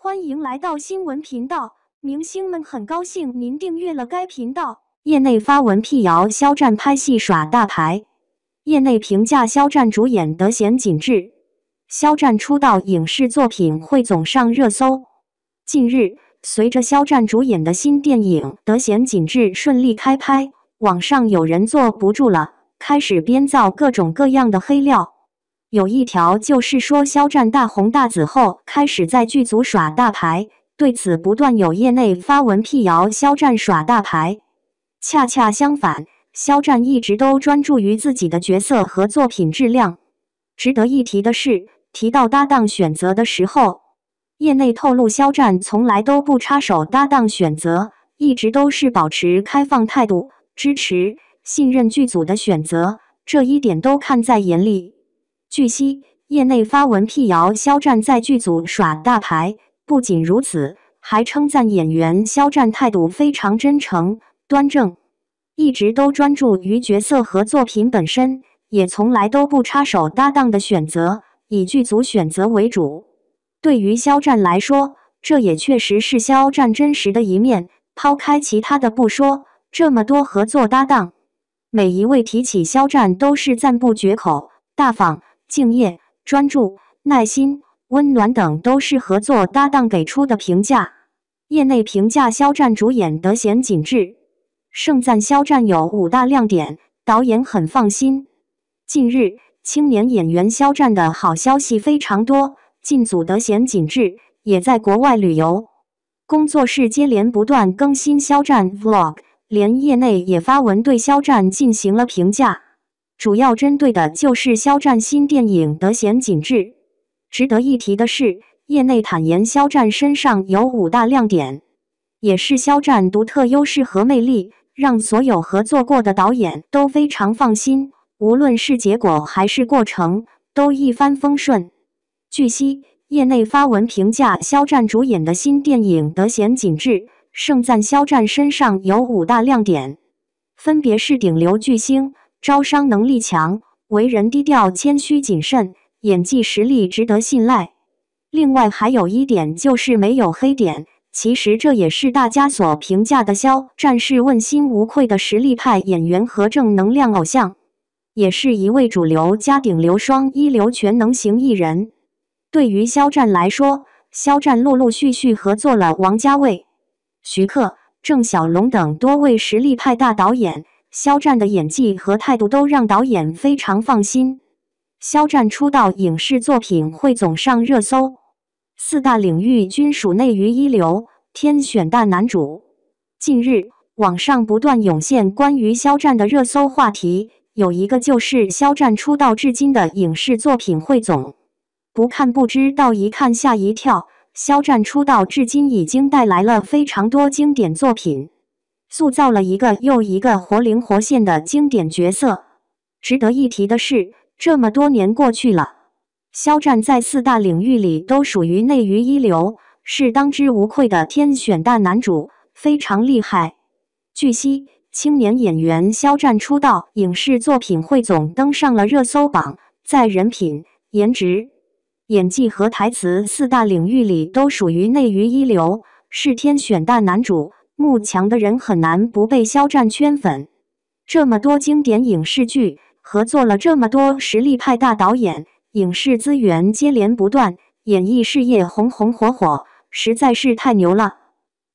欢迎来到新闻频道，明星们很高兴您订阅了该频道。业内发文辟谣肖战拍戏耍大牌，业内评价肖战主演得闲紧致》，肖战出道影视作品汇总上热搜。近日，随着肖战主演的新电影《得闲紧致》顺利开拍，网上有人坐不住了，开始编造各种各样的黑料。有一条就是说，肖战大红大紫后，开始在剧组耍大牌。对此，不断有业内发文辟谣肖战耍大牌。恰恰相反，肖战一直都专注于自己的角色和作品质量。值得一提的是，提到搭档选择的时候，业内透露肖战从来都不插手搭档选择，一直都是保持开放态度，支持、信任剧组的选择。这一点都看在眼里。据悉，业内发文辟谣肖战在剧组耍大牌。不仅如此，还称赞演员肖战态度非常真诚端正，一直都专注于角色和作品本身，也从来都不插手搭档的选择，以剧组选择为主。对于肖战来说，这也确实是肖战真实的一面。抛开其他的不说，这么多合作搭档，每一位提起肖战都是赞不绝口，大方。敬业、专注、耐心、温暖等都是合作搭档给出的评价。业内评价肖战主演得贤紧致，盛赞肖战有五大亮点，导演很放心。近日，青年演员肖战的好消息非常多，进组得贤紧致，也在国外旅游，工作室接连不断更新肖战 vlog，连业内也发文对肖战进行了评价。主要针对的就是肖战新电影《德贤紧致》。值得一提的是，业内坦言肖战身上有五大亮点，也是肖战独特优势和魅力，让所有合作过的导演都非常放心。无论是结果还是过程，都一帆风顺。据悉，业内发文评价肖战主演的新电影《德贤紧致》，盛赞肖战身上有五大亮点，分别是顶流巨星。招商能力强，为人低调、谦虚、谨慎，演技实力值得信赖。另外还有一点就是没有黑点，其实这也是大家所评价的肖战是问心无愧的实力派演员和正能量偶像，也是一位主流加顶流双一流全能型艺人。对于肖战来说，肖战陆陆续续合作了王家卫、徐克、郑晓龙等多位实力派大导演。肖战的演技和态度都让导演非常放心。肖战出道影视作品汇总上热搜，四大领域均属内娱一流，天选大男主。近日，网上不断涌现关于肖战的热搜话题，有一个就是肖战出道至今的影视作品汇总。不看不知道，一看吓一跳，肖战出道至今已经带来了非常多经典作品。塑造了一个又一个活灵活现的经典角色。值得一提的是，这么多年过去了，肖战在四大领域里都属于内娱一流，是当之无愧的天选大男主，非常厉害。据悉，青年演员肖战出道影视作品汇总登上了热搜榜，在人品、颜值、演技和台词四大领域里都属于内娱一流，是天选大男主。慕强的人很难不被肖战圈粉。这么多经典影视剧，合作了这么多实力派大导演，影视资源接连不断，演艺事业红红火火，实在是太牛了。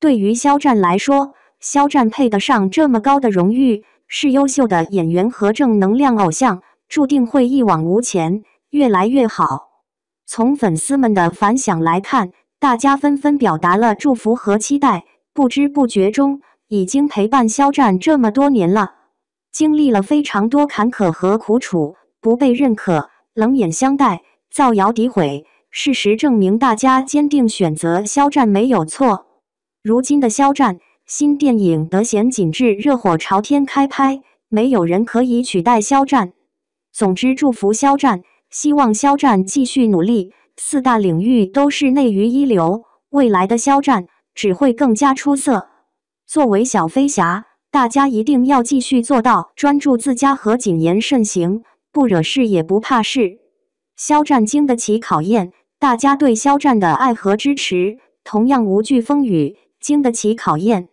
对于肖战来说，肖战配得上这么高的荣誉，是优秀的演员和正能量偶像，注定会一往无前，越来越好。从粉丝们的反响来看，大家纷纷表达了祝福和期待。不知不觉中，已经陪伴肖战这么多年了，经历了非常多坎坷和苦楚，不被认可，冷眼相待，造谣诋毁。事实证明，大家坚定选择肖战没有错。如今的肖战，新电影《德贤紧致，热火朝天开拍，没有人可以取代肖战。总之，祝福肖战，希望肖战继续努力，四大领域都是内娱一流。未来的肖战。只会更加出色。作为小飞侠，大家一定要继续做到专注自家和谨言慎行，不惹事也不怕事。肖战经得起考验，大家对肖战的爱和支持同样无惧风雨，经得起考验。